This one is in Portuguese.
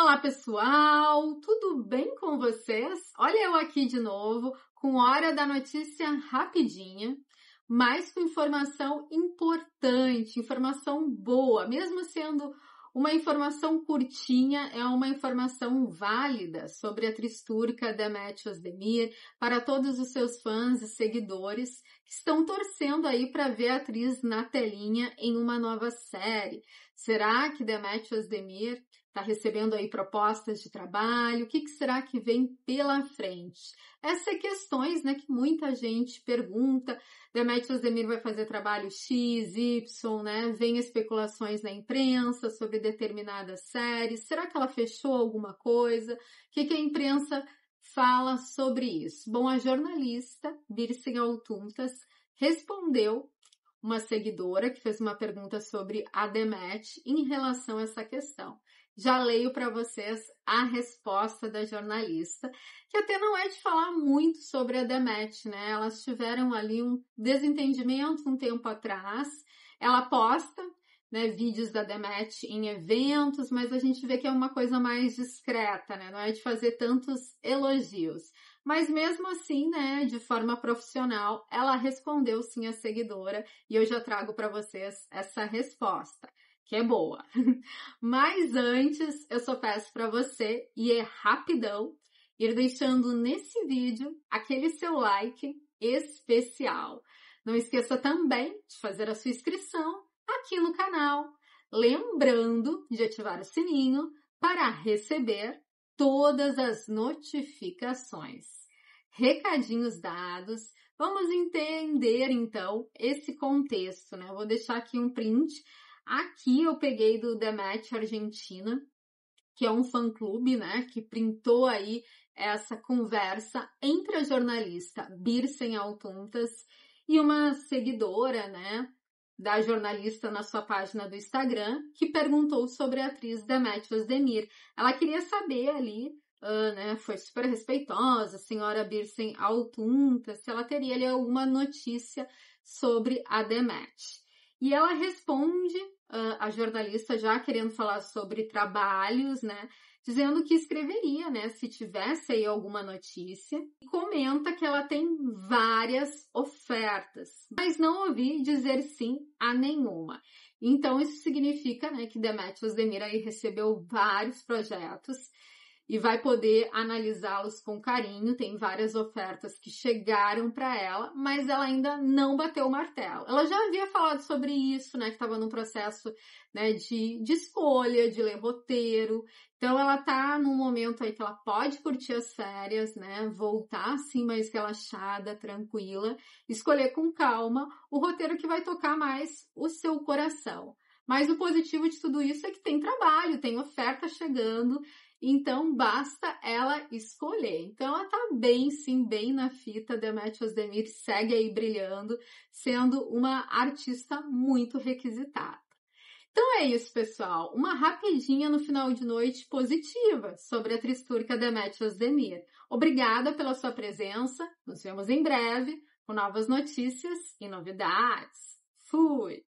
Olá, pessoal! Tudo bem com vocês? Olha eu aqui de novo com Hora da Notícia Rapidinha, mas com informação importante, informação boa, mesmo sendo uma informação curtinha é uma informação válida sobre a atriz turca Demet Özdemir para todos os seus fãs e seguidores que estão torcendo aí para ver a atriz na telinha em uma nova série, Será que Demetrius Demir está recebendo aí propostas de trabalho? O que, que, será que vem pela frente? Essas é questões né, que muita gente pergunta. Demetrius Demir vai fazer trabalho X, Y, né? Vem especulações na imprensa sobre determinadas séries. Será que ela fechou alguma coisa? O que, que a imprensa fala sobre isso? Bom, a jornalista Birsen Altuntas respondeu uma seguidora que fez uma pergunta sobre a Demet em relação a essa questão. Já leio para vocês a resposta da jornalista, que até não é de falar muito sobre a Demet, né? Elas tiveram ali um desentendimento um tempo atrás. Ela posta né, vídeos da Demet em eventos, mas a gente vê que é uma coisa mais discreta, né? Não é de fazer tantos elogios. Mas mesmo assim, né, de forma profissional, ela respondeu sim a seguidora e eu já trago para vocês essa resposta, que é boa. mas antes, eu só peço para você e é rapidão ir deixando nesse vídeo aquele seu like especial. Não esqueça também de fazer a sua inscrição aqui no canal, lembrando de ativar o sininho para receber todas as notificações. Recadinhos dados, vamos entender então esse contexto, né? Eu vou deixar aqui um print. Aqui eu peguei do The Match Argentina, que é um fã-clube, né, que printou aí essa conversa entre a jornalista Birsen Altuntas e uma seguidora, né, da jornalista na sua página do Instagram, que perguntou sobre a atriz Demetrius Demir. Ela queria saber ali, uh, né, foi super respeitosa, a senhora Birsen Altunta, se ela teria ali alguma notícia sobre a Demet. E ela responde, uh, a jornalista já querendo falar sobre trabalhos, né, dizendo que escreveria, né, se tivesse aí alguma notícia, e comenta que ela tem várias ofertas, mas não ouvi dizer sim a nenhuma. Então isso significa, né, que Demetrios Demira aí recebeu vários projetos e vai poder analisá-los com carinho. Tem várias ofertas que chegaram para ela, mas ela ainda não bateu o martelo. Ela já havia falado sobre isso, né? Que estava num processo né, de, de escolha, de ler roteiro. Então ela tá num momento aí que ela pode curtir as férias, né? Voltar assim mais relaxada, tranquila, escolher com calma o roteiro que vai tocar mais o seu coração. Mas o positivo de tudo isso é que tem trabalho, tem oferta chegando, então basta ela escolher. Então ela tá bem, sim, bem na fita. Demetrius Demir segue aí brilhando, sendo uma artista muito requisitada. Então é isso, pessoal. Uma rapidinha no final de noite positiva sobre a Tristurca Demetrius Demir. Obrigada pela sua presença. Nos vemos em breve com novas notícias e novidades. Fui!